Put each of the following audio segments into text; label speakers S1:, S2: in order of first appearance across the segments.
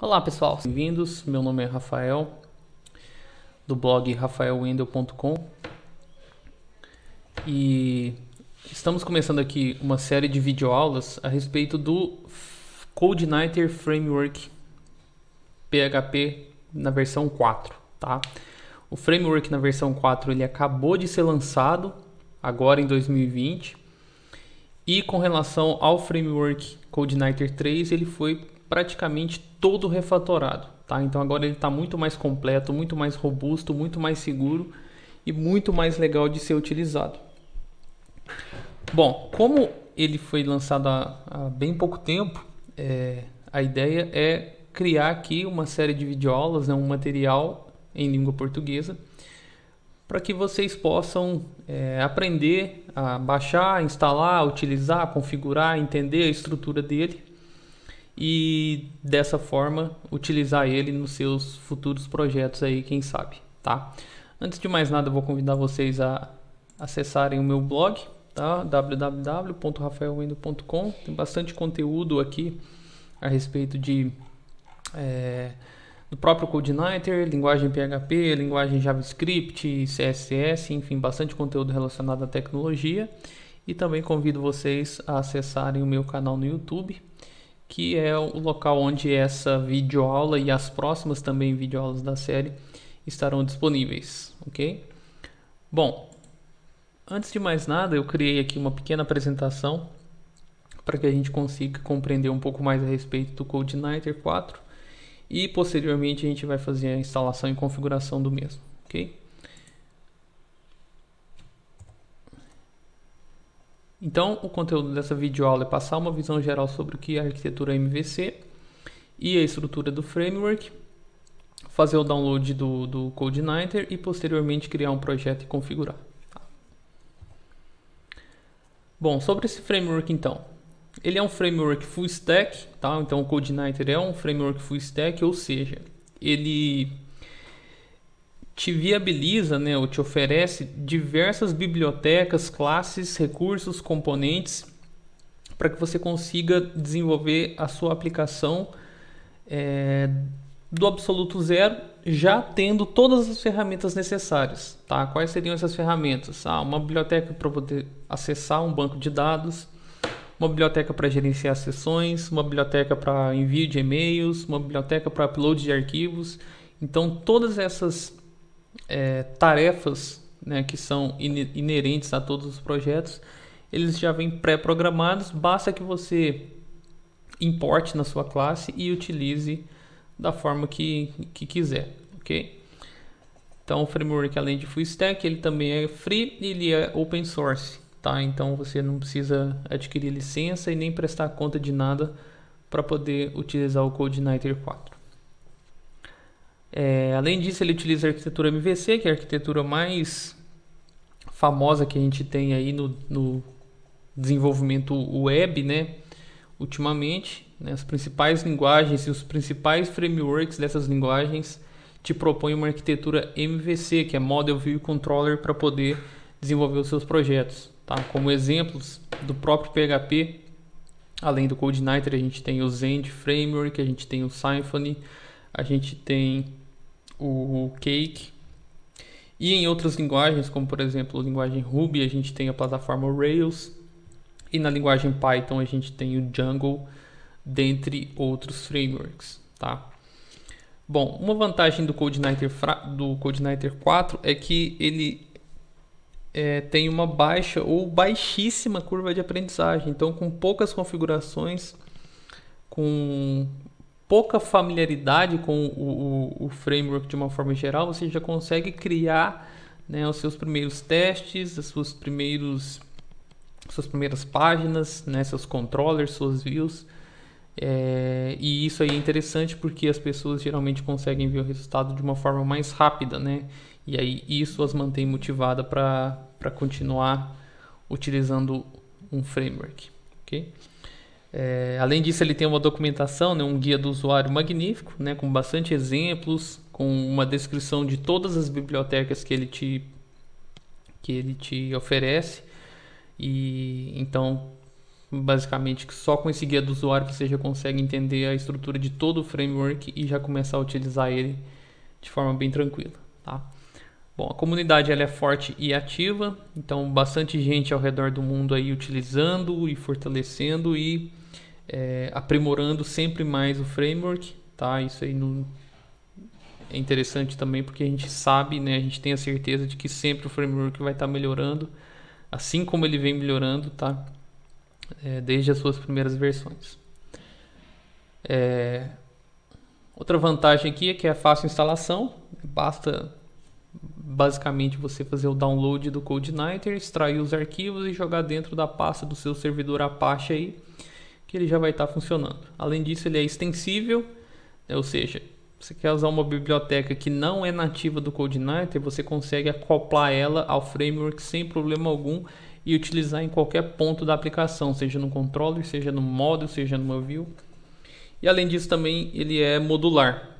S1: Olá pessoal, bem-vindos. Meu nome é Rafael, do blog rafaelwendel.com e estamos começando aqui uma série de videoaulas a respeito do CodeNighter Framework PHP na versão 4, tá? O framework na versão 4 ele acabou de ser lançado agora em 2020 e com relação ao framework CodeNighter 3 ele foi praticamente todo refatorado, tá? Então agora ele está muito mais completo, muito mais robusto, muito mais seguro e muito mais legal de ser utilizado. Bom, como ele foi lançado há, há bem pouco tempo, é, a ideia é criar aqui uma série de videoaulas, né, um material em língua portuguesa, para que vocês possam é, aprender a baixar, instalar, utilizar, configurar, entender a estrutura dele e dessa forma utilizar ele nos seus futuros projetos aí, quem sabe, tá? Antes de mais nada, eu vou convidar vocês a acessarem o meu blog, tá? www.rafaelwendo.com. Tem bastante conteúdo aqui a respeito de é, do próprio CodeNighter, linguagem PHP, linguagem JavaScript, CSS, enfim, bastante conteúdo relacionado à tecnologia. E também convido vocês a acessarem o meu canal no YouTube, que é o local onde essa videoaula e as próximas também videoaulas da série estarão disponíveis, ok? Bom, antes de mais nada, eu criei aqui uma pequena apresentação para que a gente consiga compreender um pouco mais a respeito do CodeNighter 4 e posteriormente a gente vai fazer a instalação e configuração do mesmo, ok? Então, o conteúdo dessa videoaula é passar uma visão geral sobre o que é a arquitetura MVC e a estrutura do framework, fazer o download do, do CodeNighter e posteriormente criar um projeto e configurar. Tá? Bom, sobre esse framework então, ele é um framework full stack, tá? Então o CodeNighter é um framework full stack, ou seja, ele te viabiliza, né, ou te oferece diversas bibliotecas, classes, recursos, componentes para que você consiga desenvolver a sua aplicação é, do absoluto zero, já tendo todas as ferramentas necessárias. Tá? Quais seriam essas ferramentas? Ah, uma biblioteca para poder acessar um banco de dados, uma biblioteca para gerenciar sessões, uma biblioteca para envio de e-mails, uma biblioteca para upload de arquivos. Então, todas essas é, tarefas né, que são inerentes a todos os projetos, eles já vêm pré-programados, basta que você importe na sua classe e utilize da forma que, que quiser, ok? Então o framework além de full stack, ele também é free e ele é open source, tá? Então você não precisa adquirir licença e nem prestar conta de nada para poder utilizar o CodeNighter 4. É, além disso, ele utiliza a arquitetura MVC, que é a arquitetura mais famosa que a gente tem aí no, no desenvolvimento web, né? Ultimamente, né? as principais linguagens e os principais frameworks dessas linguagens te propõem uma arquitetura MVC, que é Model View Controller, para poder desenvolver os seus projetos. Tá? Como exemplos do próprio PHP, além do CodeNighter, a gente tem o Zend Framework, a gente tem o Symfony, a gente tem o Cake. E em outras linguagens, como por exemplo a linguagem Ruby, a gente tem a plataforma Rails. E na linguagem Python a gente tem o Django, dentre outros frameworks. Tá? Bom, uma vantagem do CodeNighter, do CodeNiter 4 é que ele é, tem uma baixa ou baixíssima curva de aprendizagem. Então, com poucas configurações, com pouca familiaridade com o, o, o framework de uma forma geral, você já consegue criar né, os seus primeiros testes, as suas primeiros suas primeiras páginas, né, seus controllers, suas views. É, e isso aí é interessante porque as pessoas geralmente conseguem ver o resultado de uma forma mais rápida, né? E aí isso as mantém motivada para continuar utilizando um framework, ok? É, além disso, ele tem uma documentação, né, um guia do usuário magnífico, né, com bastante exemplos, com uma descrição de todas as bibliotecas que ele te, que ele te oferece. E então, basicamente, só com esse guia do usuário você já consegue entender a estrutura de todo o framework e já começar a utilizar ele de forma bem tranquila. Tá? Bom, a comunidade ela é forte e ativa, então bastante gente ao redor do mundo aí utilizando e fortalecendo e é, aprimorando sempre mais o framework, tá? Isso aí é interessante também porque a gente sabe, né? A gente tem a certeza de que sempre o framework vai estar tá melhorando, assim como ele vem melhorando, tá? É, desde as suas primeiras versões. É... Outra vantagem aqui é que é fácil instalação, basta basicamente você fazer o download do CodeNighter, extrair os arquivos e jogar dentro da pasta do seu servidor Apache aí, que ele já vai estar tá funcionando. Além disso, ele é extensível, né? ou seja, você quer usar uma biblioteca que não é nativa do CodeNighter, você consegue acoplar ela ao framework sem problema algum e utilizar em qualquer ponto da aplicação, seja no controller, seja no módulo, seja no view. E além disso também ele é modular,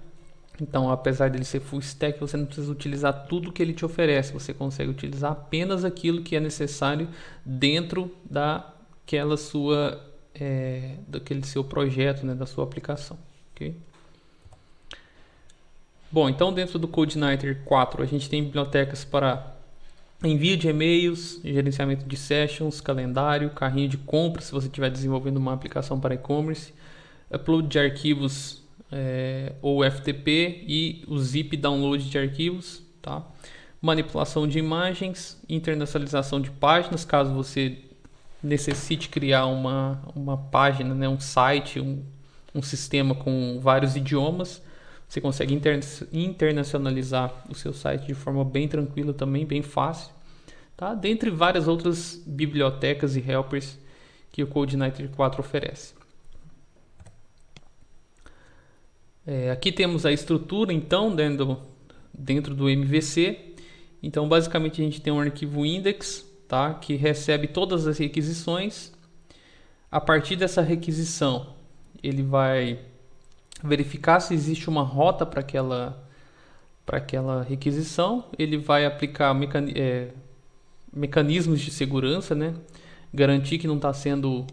S1: então, apesar dele ser full stack, você não precisa utilizar tudo que ele te oferece, você consegue utilizar apenas aquilo que é necessário dentro daquela sua, é, daquele seu projeto, né, da sua aplicação. Okay? Bom, então dentro do CodeNighter 4 a gente tem bibliotecas para envio de e-mails, gerenciamento de sessions, calendário, carrinho de compra se você estiver desenvolvendo uma aplicação para e-commerce, upload de arquivos é, ou FTP e o zip download de arquivos, tá? manipulação de imagens, internacionalização de páginas, caso você necessite criar uma, uma página, né, um site, um, um sistema com vários idiomas, você consegue inter internacionalizar o seu site de forma bem tranquila também, bem fácil, tá? dentre várias outras bibliotecas e helpers que o CodeNighter 4 oferece. É, aqui temos a estrutura, então, dentro do, dentro do MVC. Então, basicamente, a gente tem um arquivo index, tá? Que recebe todas as requisições. A partir dessa requisição, ele vai verificar se existe uma rota para aquela para aquela requisição, ele vai aplicar é, mecanismos de segurança, né? garantir que não está sendo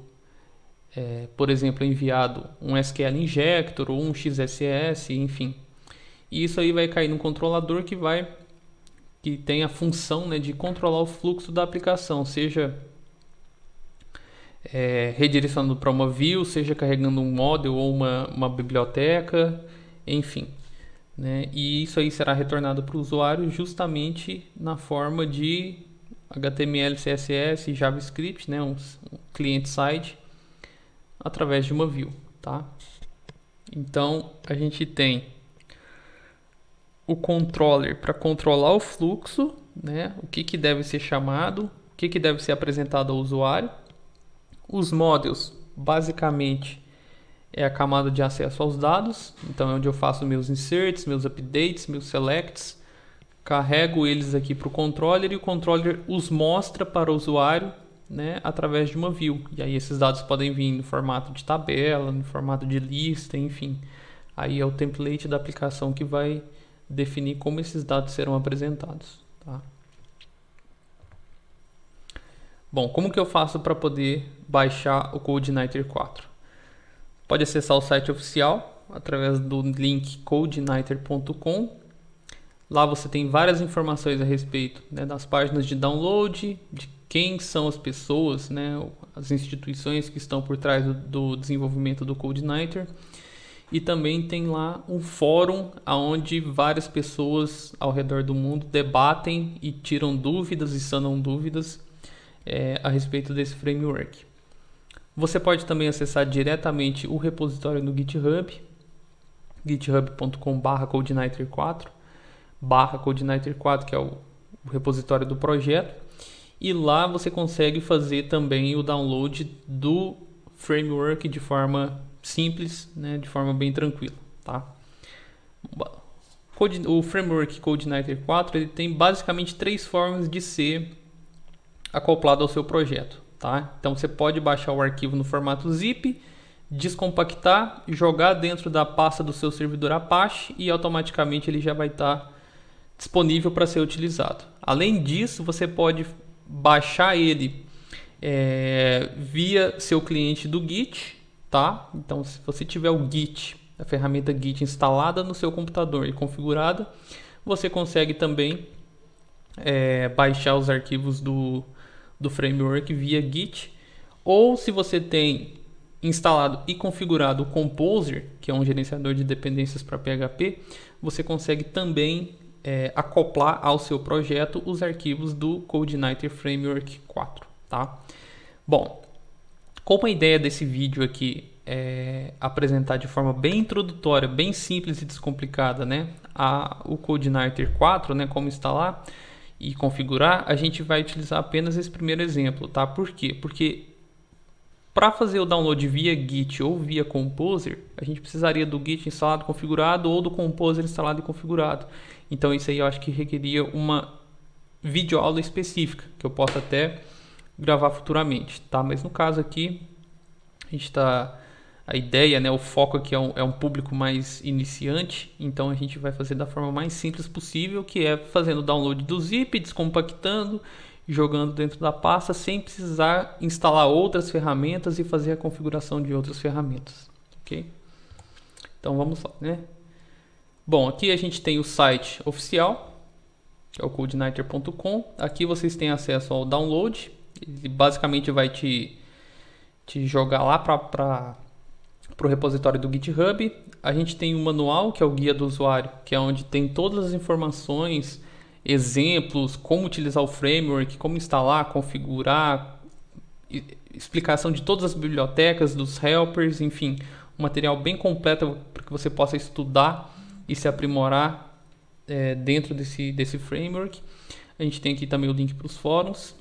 S1: é, por exemplo, é enviado um SQL injector ou um XSS, enfim. E isso aí vai cair no controlador que vai que tem a função né, de controlar o fluxo da aplicação, seja é, redirecionando para uma view, seja carregando um model ou uma, uma biblioteca, enfim. Né? E isso aí será retornado para o usuário justamente na forma de HTML, CSS, JavaScript, né? um, um side através de uma view, tá? Então a gente tem o controller para controlar o fluxo, né? O que, que deve ser chamado, o que, que deve ser apresentado ao usuário. Os models, basicamente, é a camada de acesso aos dados. Então é onde eu faço meus inserts, meus updates, meus selects. Carrego eles aqui para o controller e o controller os mostra para o usuário né, através de uma view. E aí esses dados podem vir no formato de tabela, no formato de lista, enfim. Aí é o template da aplicação que vai definir como esses dados serão apresentados. Tá? Bom, como que eu faço para poder baixar o CodeNighter 4? Pode acessar o site oficial através do link codeniter.com. Lá você tem várias informações a respeito né, das páginas de download, de quem são as pessoas, né, as instituições que estão por trás do, desenvolvimento do Code Nighter. E também tem lá um fórum onde várias pessoas ao redor do mundo debatem e tiram dúvidas e sanam dúvidas é, a respeito desse framework. Você pode também acessar diretamente o repositório no GitHub, github.com/barra codeniter4, codenighter codeniter4 que é o repositório do projeto e lá você consegue fazer também o download do framework de forma simples, né, de forma bem tranquila, tá? o framework CodeNighter 4 ele tem basicamente três formas de ser acoplado ao seu projeto, tá? Então você pode baixar o arquivo no formato zip, descompactar, jogar dentro da pasta do seu servidor Apache e automaticamente ele já vai estar tá disponível para ser utilizado. Além disso, você pode baixar ele é, via seu cliente do Git, tá? Então, se você tiver o Git, a ferramenta Git instalada no seu computador e configurada, você consegue também é, baixar os arquivos do, do framework via Git. Ou se você tem instalado e configurado o Composer, que é um gerenciador de dependências para PHP, você consegue também é, acoplar ao seu projeto os arquivos do CodeIgniter Framework 4, tá? Bom, como a ideia desse vídeo aqui é apresentar de forma bem introdutória, bem simples e descomplicada, né, a, o CodeIgniter 4, né, como instalar e configurar, a gente vai utilizar apenas esse primeiro exemplo, tá? Por quê? Porque para fazer o download via Git ou via Composer, a gente precisaria do Git instalado e configurado ou do Composer instalado e configurado. Então isso aí eu acho que requeria uma videoaula específica, que eu posso até gravar futuramente, tá? Mas no caso aqui, a gente está a ideia, né, o foco aqui é um, é um, público mais iniciante, então a gente vai fazer da forma mais simples possível, que é fazendo o download do zip, descompactando jogando dentro da pasta sem precisar instalar outras ferramentas e fazer a configuração de outras ferramentas, ok? Então vamos lá, né? Bom, aqui a gente tem o site oficial, que é o codeniter.com. Aqui vocês têm acesso ao download, ele basicamente vai te, te jogar lá para para o repositório do GitHub. A gente tem o um manual, que é o guia do usuário, que é onde tem todas as informações exemplos, como utilizar o framework, como instalar, configurar, explicação de todas as bibliotecas, dos helpers, enfim, um material bem completo para que você possa estudar e se aprimorar é, dentro desse, desse framework. A gente tem aqui também o link para os fóruns,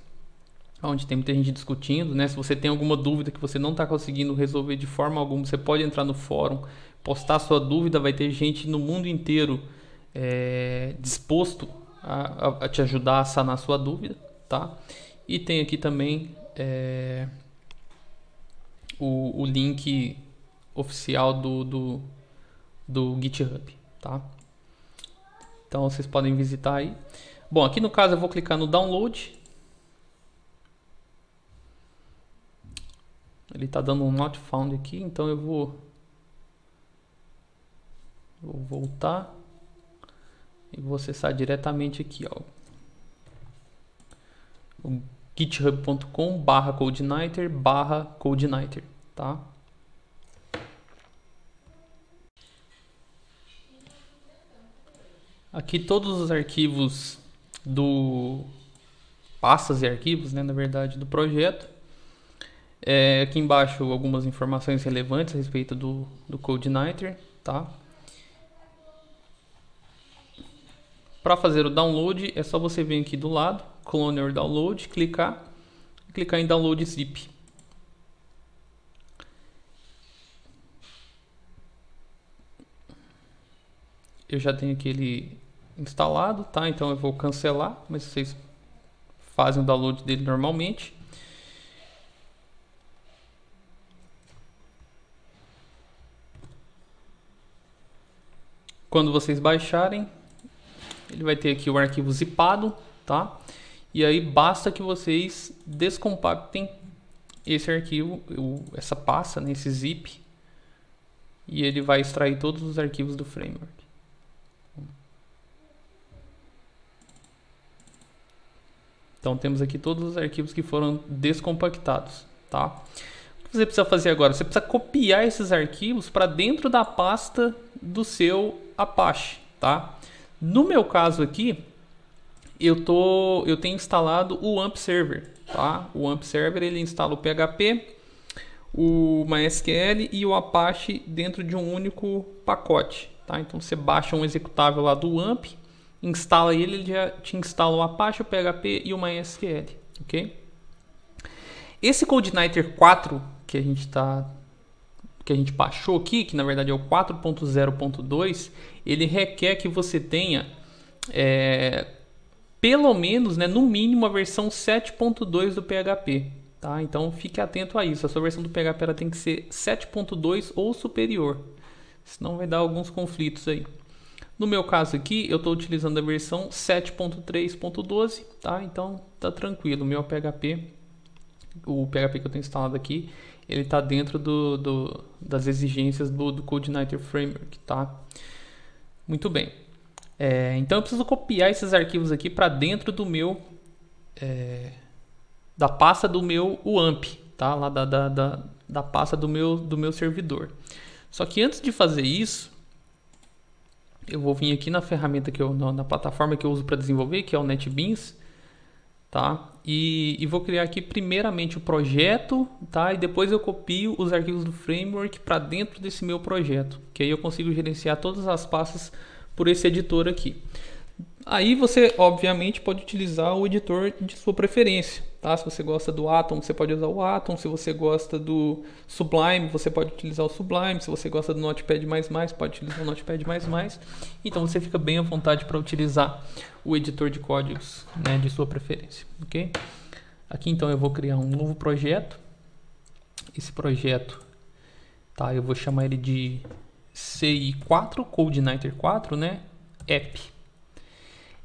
S1: onde tem muita gente discutindo. Né? Se você tem alguma dúvida que você não está conseguindo resolver de forma alguma, você pode entrar no fórum, postar sua dúvida. Vai ter gente no mundo inteiro é, disposto a, a te ajudar a sanar a sua dúvida, tá? E tem aqui também é, o, o, link oficial do, do, do GitHub, tá? Então vocês podem visitar aí. Bom, aqui no caso eu vou clicar no download. Ele está dando um not found aqui, então eu vou, vou voltar e vou acessar diretamente aqui, ó. github.com barra codeniter barra tá? Aqui todos os arquivos do pastas e arquivos, né, na verdade, do projeto. É, aqui embaixo algumas informações relevantes a respeito do, do CodeNiter, tá? Para fazer o download, é só você vir aqui do lado, clone download, clicar, clicar em download zip. Eu já tenho aquele instalado, tá? Então eu vou cancelar, mas vocês fazem o download dele normalmente. Quando vocês baixarem, ele vai ter aqui o arquivo zipado, tá? E aí basta que vocês descompactem esse arquivo, essa pasta, nesse né, zip, e ele vai extrair todos os arquivos do framework. Então temos aqui todos os arquivos que foram descompactados, tá? O que você precisa fazer agora? Você precisa copiar esses arquivos para dentro da pasta do seu Apache, tá? No meu caso aqui, eu, tô, eu tenho instalado o AMP Server. Tá? O AMP Server ele instala o PHP, o MySQL e o Apache dentro de um único pacote. Tá? Então você baixa um executável lá do AMP, instala ele, ele já te instala o Apache, o PHP e o MySQL. ok? Esse CodeNighter 4 que a gente está que a gente baixou aqui, que na verdade é o 4.0.2, ele requer que você tenha é, pelo menos, né, no mínimo, a versão 7.2 do PHP. Tá? Então fique atento a isso. A sua versão do PHP ela tem que ser 7.2 ou superior. Senão vai dar alguns conflitos aí. No meu caso aqui, eu estou utilizando a versão 7.3.12, tá? Então tá tranquilo, meu PHP, o PHP que eu tenho instalado aqui, ele está dentro do, do, das exigências do, do Code Nighter Framework, tá? Muito bem. É, então eu preciso copiar esses arquivos aqui para dentro do meu é, da pasta do meu UAMP, tá? Lá da, da, da, da, pasta do meu do meu servidor. Só que antes de fazer isso, eu vou vir aqui na ferramenta que eu na, na plataforma que eu uso para desenvolver, que é o NetBeans, tá? E, e, vou criar aqui primeiramente o projeto, tá? E depois eu copio os arquivos do framework para dentro desse meu projeto, que aí eu consigo gerenciar todas as pastas por esse editor aqui. Aí você, obviamente, pode utilizar o editor de sua preferência. Tá? Se você gosta do Atom, você pode usar o Atom. Se você gosta do Sublime, você pode utilizar o Sublime. Se você gosta do Notepad++, pode utilizar o Notepad++. Então você fica bem à vontade para utilizar o editor de códigos né, de sua preferência. Okay? Aqui então eu vou criar um novo projeto. Esse projeto, tá? eu vou chamar ele de CI4, CodeNighter4, né? app.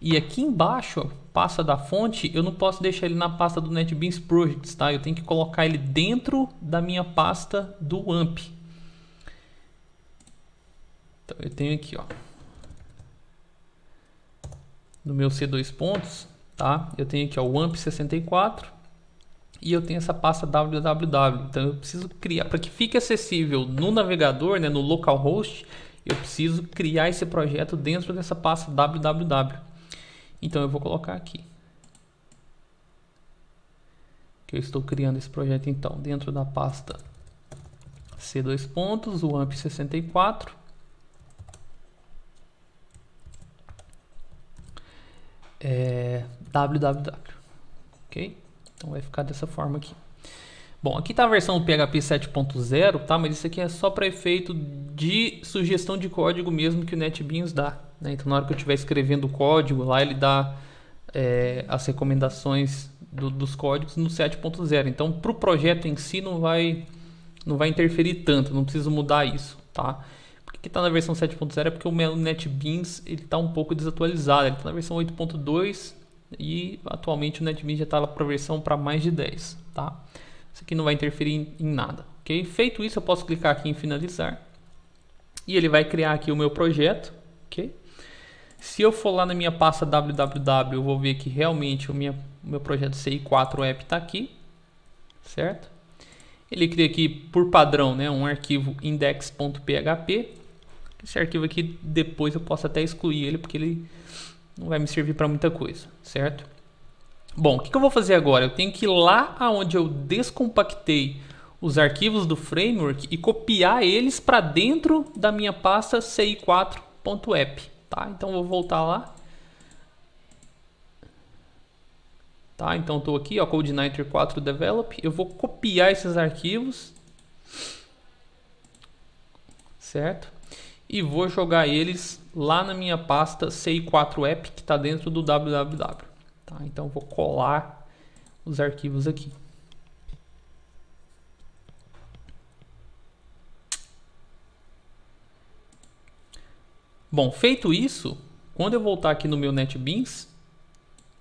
S1: E aqui embaixo, pasta da fonte, eu não posso deixar ele na pasta do NetBeans Projects, tá? Eu tenho que colocar ele dentro da minha pasta do AMP. Então eu tenho aqui, ó, no meu C2 pontos, tá? Eu tenho aqui ó, o AMP 64 e eu tenho essa pasta www. Então eu preciso criar para que fique acessível no navegador, né, no localhost, eu preciso criar esse projeto dentro dessa pasta www. Então eu vou colocar aqui. Que eu estou criando esse projeto então dentro da pasta C2 pontos, o AMP64. É, www. Ok? Então vai ficar dessa forma aqui. Bom, aqui está a versão PHP 7.0, tá? Mas isso aqui é só para efeito de sugestão de código mesmo que o NetBeans dá, né? Então, na hora que eu estiver escrevendo o código, lá ele dá é, as recomendações do, dos códigos no 7.0. Então, para o projeto em si, não vai, não vai interferir tanto, não preciso mudar isso. Tá? Por que está na versão 7.0? É porque o meu NetBeans está um pouco desatualizado, ele está na versão 8.2 e atualmente o NetBeans já está para versão para mais de 10. Tá? Isso aqui não vai interferir em, em nada. Okay? Feito isso, eu posso clicar aqui em finalizar e ele vai criar aqui o meu projeto. Se eu for lá na minha pasta www, eu vou ver que realmente o minha, meu projeto CI4 app está aqui, certo? Ele cria aqui por padrão né, um arquivo index.php. Esse arquivo aqui depois eu posso até excluir ele porque ele não vai me servir para muita coisa, certo? Bom, o que, que eu vou fazer agora? Eu tenho que ir lá aonde eu descompactei os arquivos do framework e copiar eles para dentro da minha pasta ci4.app. Tá, então vou voltar lá. Tá, então estou aqui, ó, CodeNiter 4 Develop. Eu vou copiar esses arquivos. Certo? E vou jogar eles lá na minha pasta CI4App que está dentro do www. Tá, então vou colar os arquivos aqui. Bom, feito isso, quando eu voltar aqui no meu NetBeans,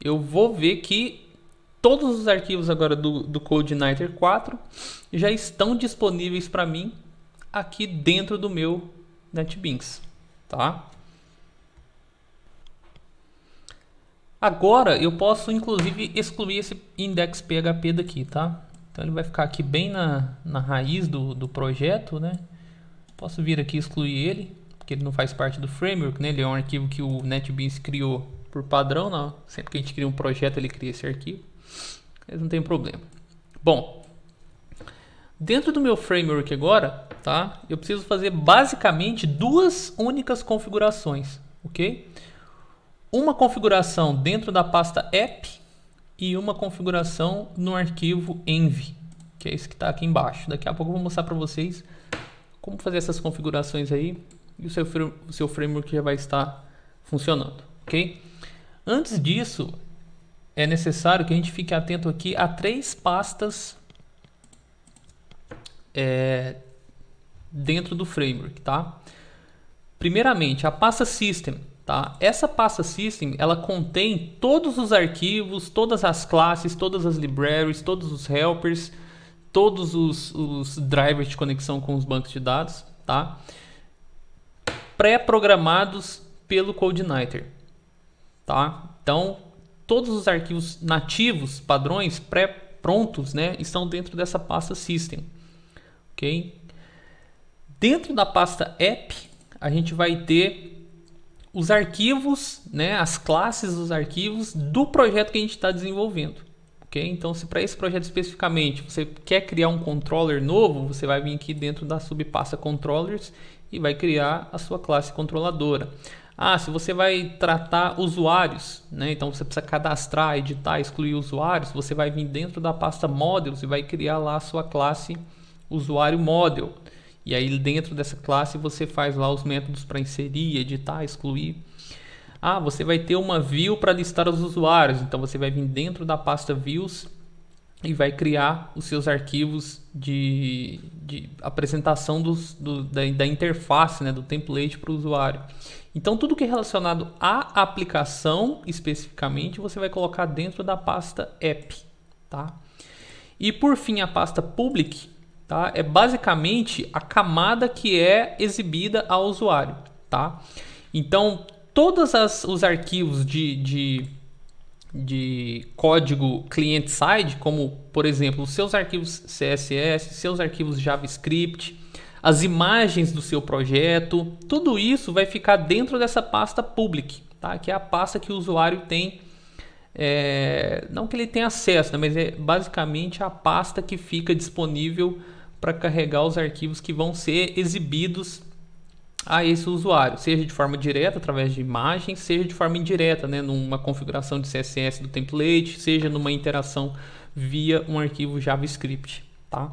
S1: eu vou ver que todos os arquivos agora do, do CodeIgniter 4 já estão disponíveis para mim aqui dentro do meu NetBeans, tá? Agora eu posso inclusive excluir esse index.php daqui, tá? Então ele vai ficar aqui bem na, na raiz do, do projeto, né? Posso vir aqui excluir ele porque ele não faz parte do framework, né? Ele é um arquivo que o NetBeans criou por padrão, não. sempre que a gente cria um projeto ele cria esse arquivo, mas não tem problema. Bom, dentro do meu framework agora, tá? Eu preciso fazer basicamente duas únicas configurações, ok? Uma configuração dentro da pasta app e uma configuração no arquivo env, que é esse que está aqui embaixo. Daqui a pouco eu vou mostrar para vocês como fazer essas configurações aí e o seu, o seu framework já vai estar funcionando, ok? Antes disso, é necessário que a gente fique atento aqui a três pastas é, dentro do framework, tá? Primeiramente, a pasta system, tá? Essa pasta system, ela contém todos os arquivos, todas as classes, todas as libraries, todos os helpers, todos os, os drivers de conexão com os bancos de dados, tá? pré-programados pelo CodeNighter. Tá? Então, todos os arquivos nativos, padrões, pré-prontos, né, estão dentro dessa pasta System. Ok? Dentro da pasta App, a gente vai ter os arquivos, né, as classes dos arquivos do projeto que a gente está desenvolvendo. Okay? Então, se para esse projeto especificamente você quer criar um controller novo, você vai vir aqui dentro da subpasta controllers e vai criar a sua classe controladora. Ah, se você vai tratar usuários, né? então você precisa cadastrar, editar, excluir usuários, você vai vir dentro da pasta models e vai criar lá a sua classe usuário model. E aí dentro dessa classe você faz lá os métodos para inserir, editar, excluir. Ah, você vai ter uma view para listar os usuários, então você vai vir dentro da pasta views e vai criar os seus arquivos de, de apresentação dos, do, da, da, interface, né, do template para o usuário. Então, tudo que é relacionado à aplicação especificamente, você vai colocar dentro da pasta app. Tá? E por fim, a pasta public tá? é basicamente a camada que é exibida ao usuário. Tá? Então, todos os arquivos de, de de código client-side, como por exemplo seus arquivos CSS, seus arquivos JavaScript, as imagens do seu projeto, tudo isso vai ficar dentro dessa pasta public, tá? que é a pasta que o usuário tem, é, não que ele tenha acesso, né? mas é basicamente a pasta que fica disponível para carregar os arquivos que vão ser exibidos a esse usuário, seja de forma direta através de imagem, seja de forma indireta, né, numa configuração de CSS do template, seja numa interação via um arquivo JavaScript, tá?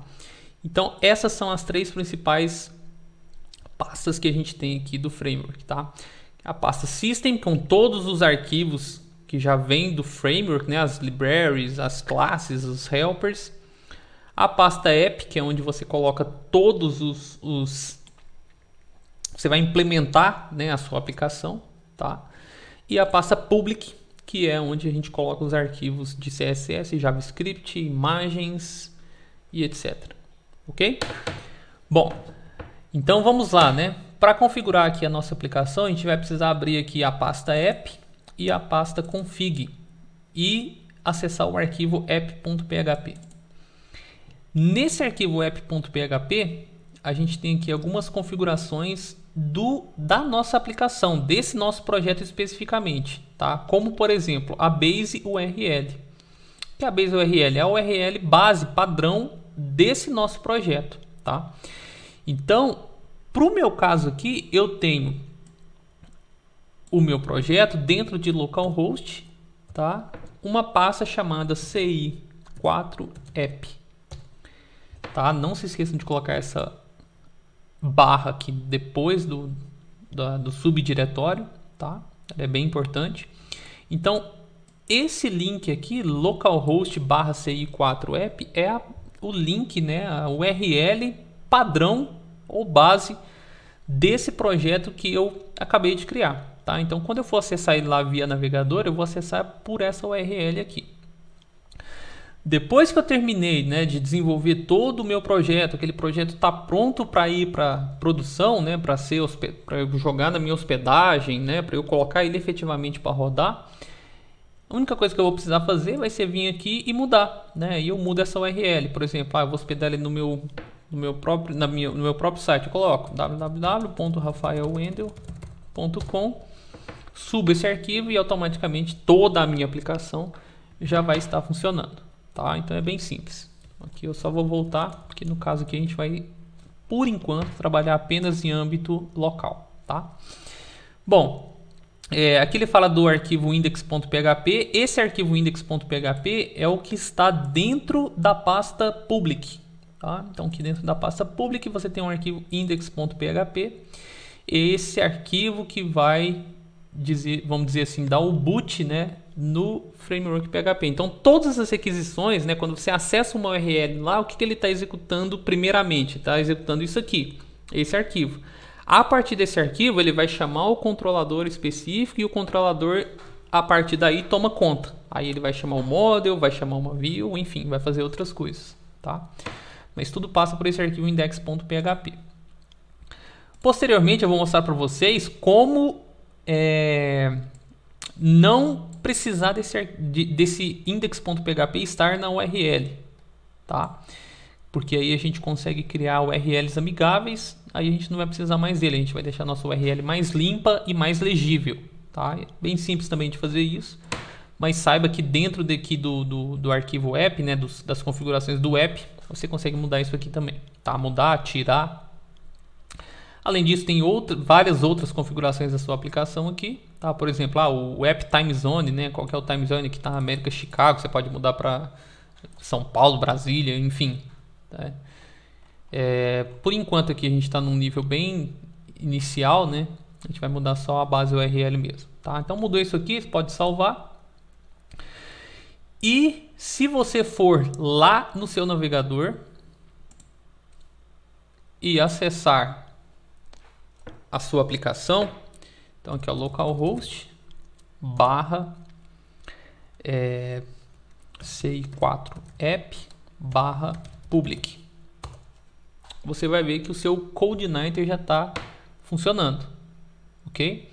S1: Então essas são as três principais pastas que a gente tem aqui do framework, tá? A pasta System com todos os arquivos que já vem do framework, né, as libraries, as classes, os helpers. A pasta app, que é onde você coloca todos os, os você vai implementar né, a sua aplicação, tá? E a pasta public, que é onde a gente coloca os arquivos de CSS, JavaScript, imagens e etc. Ok? Bom, então vamos lá, né? Para configurar aqui a nossa aplicação, a gente vai precisar abrir aqui a pasta app e a pasta config e acessar o arquivo app.php. Nesse arquivo app.php, a gente tem aqui algumas configurações do da nossa aplicação, desse nosso projeto especificamente, tá? Como por exemplo, a base URL. Que é a base URL é a URL base padrão desse nosso projeto, tá? Então, para o meu caso aqui, eu tenho o meu projeto dentro de localhost, tá? Uma pasta chamada ci4app, tá? Não se esqueçam de colocar essa barra aqui depois do, do subdiretório, tá? Ela é bem importante. Então, esse link aqui, localhost barra CI4app, é a, o link, né, a URL padrão ou base desse projeto que eu acabei de criar. Tá? Então, quando eu for acessar ele lá via navegador, eu vou acessar por essa URL aqui. Depois que eu terminei né, de desenvolver todo o meu projeto, aquele projeto está pronto para ir para produção, né, para ser para jogar na minha hospedagem, né, para eu colocar ele efetivamente para rodar, a única coisa que eu vou precisar fazer vai ser vir aqui e mudar, né? E eu mudo essa URL, por exemplo, ah, eu vou hospedar ele no meu no meu próprio na minha, no meu próprio site, eu coloco www.rafaelwendel.com, subo esse arquivo e automaticamente toda a minha aplicação já vai estar funcionando. Tá? Então é bem simples. Aqui eu só vou voltar, porque no caso aqui a gente vai, por enquanto, trabalhar apenas em âmbito local. Tá? Bom, é, aqui ele fala do arquivo index.php. Esse arquivo index.php é o que está dentro da pasta public. Tá? Então aqui dentro da pasta public você tem um arquivo index.php. Esse arquivo que vai dizer, vamos dizer assim, dar o boot, né, no framework PHP. Então, todas as requisições, né, quando você acessa uma URL lá, o que, que ele está executando primeiramente? Está executando isso aqui, esse arquivo. A partir desse arquivo, ele vai chamar o controlador específico e o controlador, a partir daí, toma conta. Aí ele vai chamar o model, vai chamar uma view, enfim, vai fazer outras coisas. Tá? Mas tudo passa por esse arquivo index.php. Posteriormente, eu vou mostrar para vocês como é, não precisar desse, desse index.php estar na URL, tá? Porque aí a gente consegue criar URLs amigáveis, aí a gente não vai precisar mais dele, a gente vai deixar a nossa URL mais limpa e mais legível, tá? É bem simples também de fazer isso, mas saiba que dentro daqui do, do, do arquivo app, né, dos, das configurações do app, você consegue mudar isso aqui também, tá? Mudar, tirar, Além disso, tem outra, várias outras configurações da sua aplicação aqui. Tá? Por exemplo, ah, o App Time Zone, né? qual que é o Time Zone que está na América, Chicago, você pode mudar para São Paulo, Brasília, enfim. Tá? É, por enquanto aqui a gente está num nível bem inicial, né? A gente vai mudar só a base URL mesmo. Tá? Então mudou isso aqui, você pode salvar. E se você for lá no seu navegador e acessar a sua aplicação. Então aqui é localhost barra é, ci4 app barra public. Você vai ver que o seu CodeNighter já está funcionando, ok?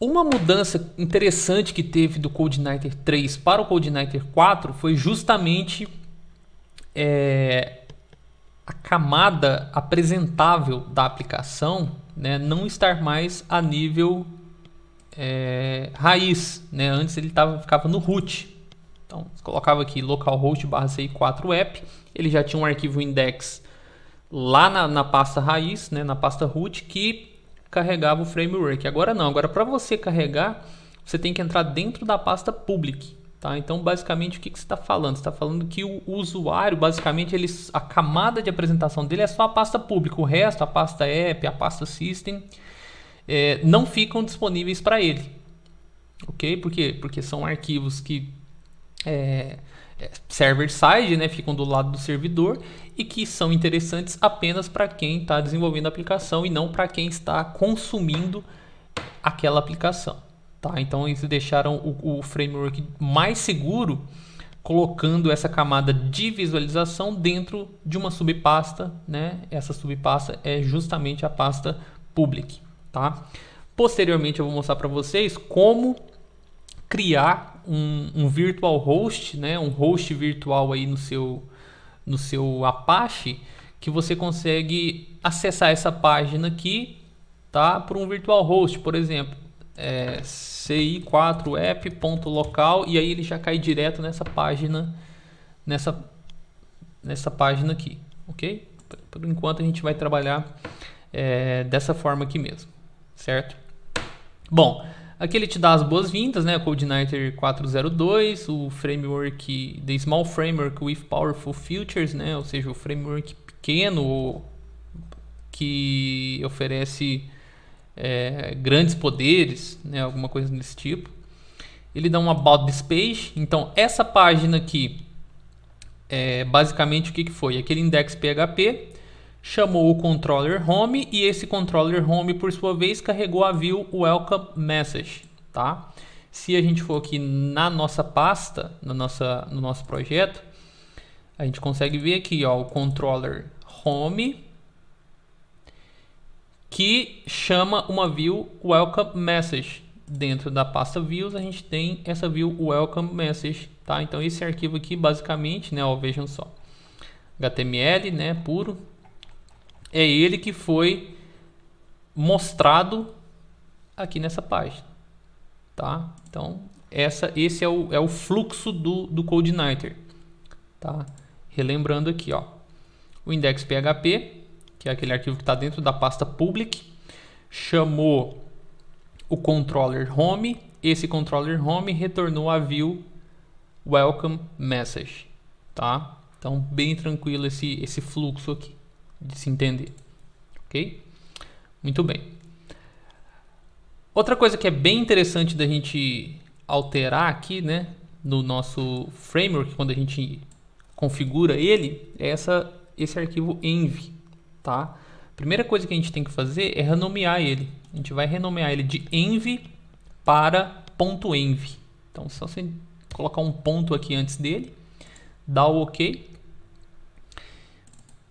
S1: Uma mudança interessante que teve do CodeNighter 3 para o CodeNighter 4 foi justamente é, a camada apresentável da aplicação né, não estar mais a nível é, raiz. Né? Antes ele tava, ficava no root. Então, colocava aqui localhost barra 4 app, ele já tinha um arquivo index lá na, na pasta raiz, né, na pasta root, que carregava o framework. Agora não, agora para você carregar, você tem que entrar dentro da pasta public. Tá? Então, basicamente, o que, que você está falando? Você está falando que o usuário, basicamente, ele, a camada de apresentação dele é só a pasta pública. O resto, a pasta app, a pasta system, é, não ficam disponíveis para ele. Ok? Por quê? Porque são arquivos que é, é server-side, né, ficam do lado do servidor e que são interessantes apenas para quem está desenvolvendo a aplicação e não para quem está consumindo aquela aplicação. Tá? Então eles deixaram o, o framework mais seguro colocando essa camada de visualização dentro de uma subpasta, né? Essa subpasta é justamente a pasta public, tá? Posteriormente eu vou mostrar para vocês como criar um, um, virtual host, né? Um host virtual aí no seu no seu Apache que você consegue acessar essa página aqui, tá? Por um virtual host, por exemplo. É, ci4app.local e aí ele já cai direto nessa página, nessa, nessa página aqui, ok? Por enquanto a gente vai trabalhar é, dessa forma aqui mesmo, certo? Bom, aqui ele te dá as boas-vindas, né? CodeNighter 402, o framework, the small framework with powerful features, né? Ou seja, o framework pequeno que oferece é, grandes poderes, né, alguma coisa desse tipo. Ele dá um about this page. Então, essa página aqui, é, basicamente o que, que foi? Aquele index PHP chamou o controller home e esse controller home, por sua vez, carregou a view welcome message, tá? Se a gente for aqui na nossa pasta, na nossa, no nosso projeto, a gente consegue ver aqui, ó, o controller home que chama uma view welcome message. Dentro da pasta views a gente tem essa view welcome message, tá? Então esse arquivo aqui basicamente, né, ó, vejam só. HTML, né, puro. É ele que foi mostrado aqui nessa página, tá? Então essa, esse é o, é o fluxo do, do CodeNiter, tá? Relembrando aqui, ó. O index.php que é aquele arquivo que está dentro da pasta public, chamou o controller home, esse controller home retornou a view welcome message, tá? Então, bem tranquilo esse, esse fluxo aqui de se entender, ok? Muito bem. Outra coisa que é bem interessante da gente alterar aqui, né, no nosso framework, quando a gente configura ele, é essa, esse arquivo env, tá? Primeira coisa que a gente tem que fazer é renomear ele. A gente vai renomear ele de env para ponto .env. Então, só você colocar um ponto aqui antes dele, dá o OK.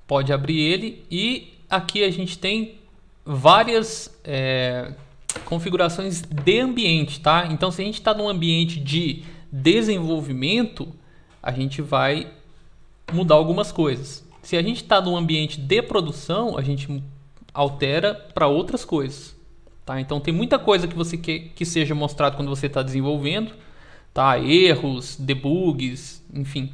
S1: Pode abrir ele e aqui a gente tem várias é, configurações de ambiente, tá? Então, se a gente está num ambiente de desenvolvimento, a gente vai mudar algumas coisas. Se a gente está num ambiente de produção, a gente altera para outras coisas. Tá? Então tem muita coisa que você quer que seja mostrado quando você está desenvolvendo, tá? erros, debugs, enfim.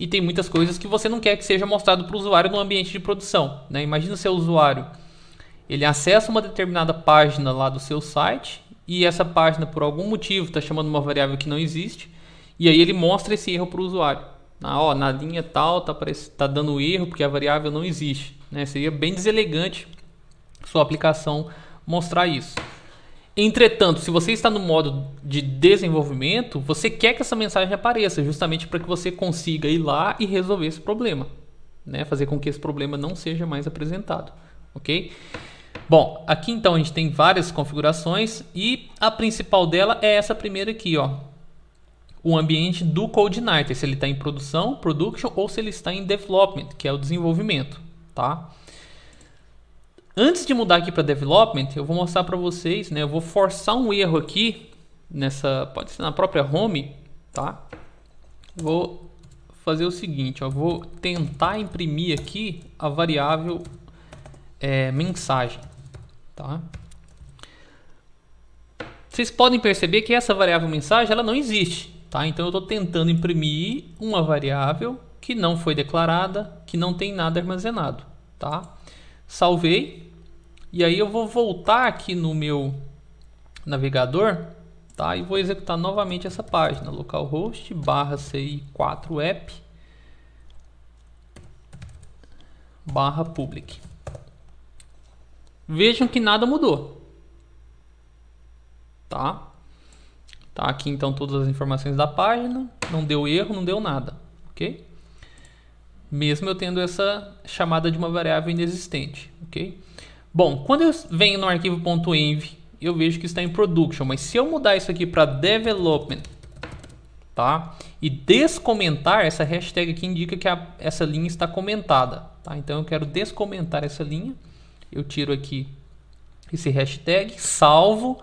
S1: E tem muitas coisas que você não quer que seja mostrado para o usuário no ambiente de produção. Né? Imagina o seu usuário, ele acessa uma determinada página lá do seu site e essa página por algum motivo está chamando uma variável que não existe e aí ele mostra esse erro para o usuário. Na, ó, na linha tal tá, tá dando erro porque a variável não existe. Né? Seria bem deselegante sua aplicação mostrar isso. Entretanto, se você está no modo de desenvolvimento, você quer que essa mensagem apareça, justamente para que você consiga ir lá e resolver esse problema, né? Fazer com que esse problema não seja mais apresentado, ok? Bom, aqui então a gente tem várias configurações e a principal dela é essa primeira aqui, ó, o ambiente do Code se ele está em produção, production, ou se ele está em development, que é o desenvolvimento, tá? Antes de mudar aqui para development, eu vou mostrar para vocês, né? Eu vou forçar um erro aqui nessa, pode ser na própria home, tá? Vou fazer o seguinte, eu vou tentar imprimir aqui a variável é, mensagem, tá? Vocês podem perceber que essa variável mensagem ela não existe. Tá? Então eu estou tentando imprimir uma variável que não foi declarada, que não tem nada armazenado. Tá? Salvei. E aí eu vou voltar aqui no meu navegador tá? e vou executar novamente essa página. localhost barra ci4 app barra public. Vejam que nada mudou. Tá? Tá aqui então todas as informações da página, não deu erro, não deu nada, ok? Mesmo eu tendo essa chamada de uma variável inexistente, ok? Bom, quando eu venho no arquivo.env, eu vejo que está em production, mas se eu mudar isso aqui para development, tá? E descomentar, essa hashtag aqui indica que a, essa linha está comentada, tá? Então eu quero descomentar essa linha, eu tiro aqui esse hashtag, salvo,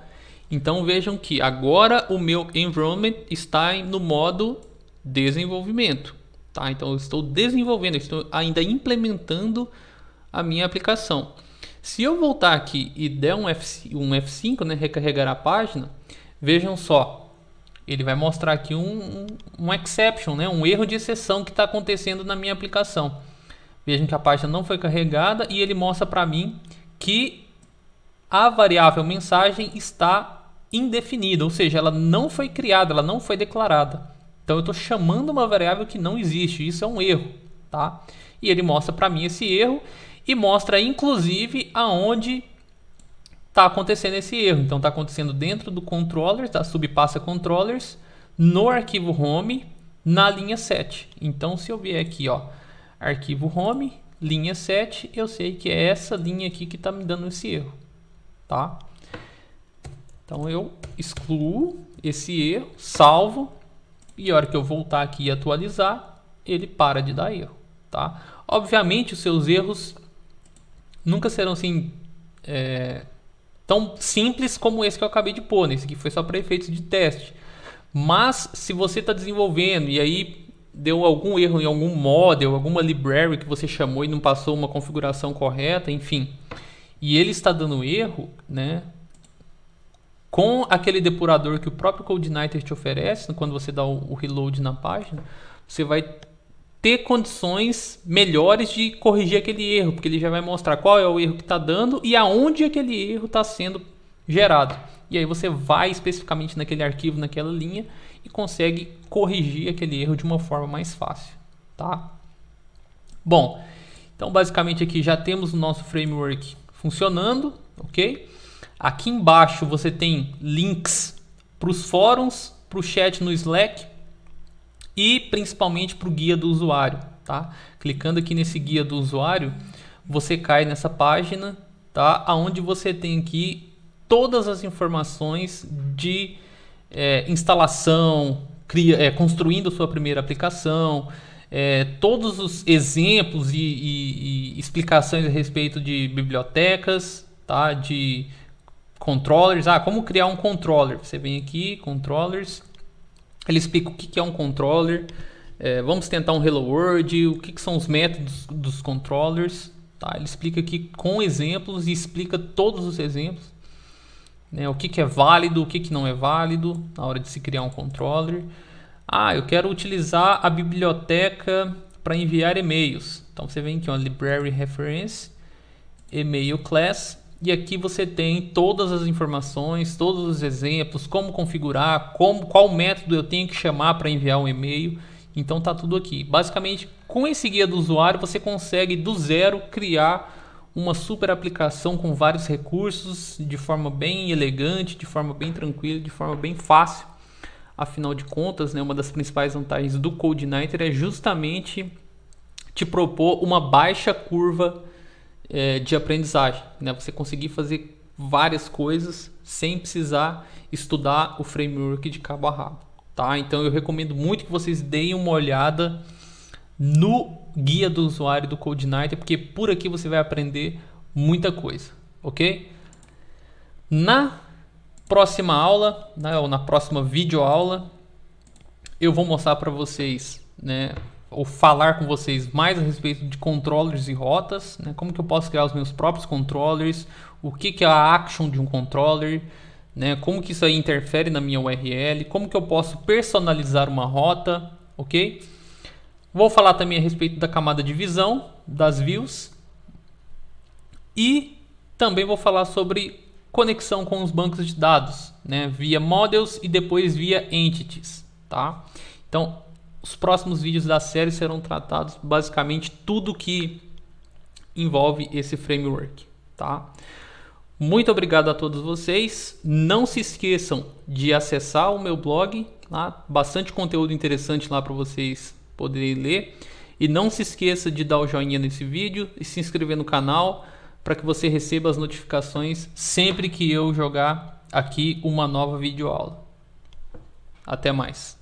S1: então vejam que agora o meu environment está no modo desenvolvimento. Tá? Então eu estou desenvolvendo, estou ainda implementando a minha aplicação. Se eu voltar aqui e der um, F, um F5, né, recarregar a página, vejam só, ele vai mostrar aqui um, um exception, né, um erro de exceção que está acontecendo na minha aplicação. Vejam que a página não foi carregada e ele mostra para mim que a variável mensagem está indefinida, ou seja, ela não foi criada, ela não foi declarada. Então eu estou chamando uma variável que não existe, isso é um erro, tá? E ele mostra para mim esse erro e mostra inclusive aonde está acontecendo esse erro. Então está acontecendo dentro do controller, da tá? subpassa controllers, no arquivo home, na linha 7. Então se eu vier aqui, ó, arquivo home, linha 7, eu sei que é essa linha aqui que está me dando esse erro, tá? Então eu excluo esse erro, salvo e a hora que eu voltar aqui e atualizar, ele para de dar erro, tá? Obviamente os seus erros nunca serão assim é, tão simples como esse que eu acabei de pôr, né? esse aqui foi só para efeitos de teste. Mas se você está desenvolvendo e aí deu algum erro em algum model, alguma library que você chamou e não passou uma configuração correta, enfim, e ele está dando erro, né? com aquele depurador que o próprio CodeNighter te oferece, quando você dá o, o reload na página, você vai ter condições melhores de corrigir aquele erro, porque ele já vai mostrar qual é o erro que está dando e aonde aquele erro está sendo gerado. E aí você vai especificamente naquele arquivo, naquela linha e consegue corrigir aquele erro de uma forma mais fácil, tá? Bom, então basicamente aqui já temos o nosso framework funcionando, ok? Aqui embaixo você tem links para os fóruns, para o chat no Slack e principalmente para o guia do usuário. Tá? Clicando aqui nesse guia do usuário, você cai nessa página, tá? Aonde você tem aqui todas as informações de é, instalação, cria, é, construindo sua primeira aplicação, é, todos os exemplos e, e, e, explicações a respeito de bibliotecas, tá? de Controllers, ah, como criar um controller? Você vem aqui, controllers, ele explica o que é um controller, é, vamos tentar um Hello World, o que, são os métodos dos controllers, tá? Ele explica aqui com exemplos e explica todos os exemplos, né? O que, que é válido, o que, que não é válido na hora de se criar um controller. Ah, eu quero utilizar a biblioteca para enviar e-mails. Então você vem aqui, ó, Library Reference, Email Class. E aqui você tem todas as informações, todos os exemplos, como configurar, como, qual método eu tenho que chamar para enviar um e-mail. Então tá tudo aqui. Basicamente, com esse guia do usuário, você consegue do zero criar uma super aplicação com vários recursos, de forma bem elegante, de forma bem tranquila, de forma bem fácil. Afinal de contas, né, uma das principais vantagens do CodeNighter é justamente te propor uma baixa curva é, de aprendizagem, né? Você conseguir fazer várias coisas sem precisar estudar o framework de cabo a rabo, tá? Então eu recomendo muito que vocês deem uma olhada no guia do usuário do CodeNighter, porque por aqui você vai aprender muita coisa, ok? Na próxima aula, né, ou na próxima videoaula, eu vou mostrar para vocês né, ou falar com vocês mais a respeito de controllers e rotas, né? como que eu posso criar os meus próprios controllers, o que, que é a action de um controller, né? como que isso aí interfere na minha URL, como que eu posso personalizar uma rota, ok? Vou falar também a respeito da camada de visão, das views, e também vou falar sobre conexão com os bancos de dados, né? via models e depois via entities, tá? Então, os próximos vídeos da série serão tratados basicamente tudo que envolve esse framework, tá? Muito obrigado a todos vocês. Não se esqueçam de acessar o meu blog, lá tá? bastante conteúdo interessante lá para vocês poderem ler. E não se esqueça de dar o joinha nesse vídeo e se inscrever no canal para que você receba as notificações sempre que eu jogar aqui uma nova videoaula. Até mais.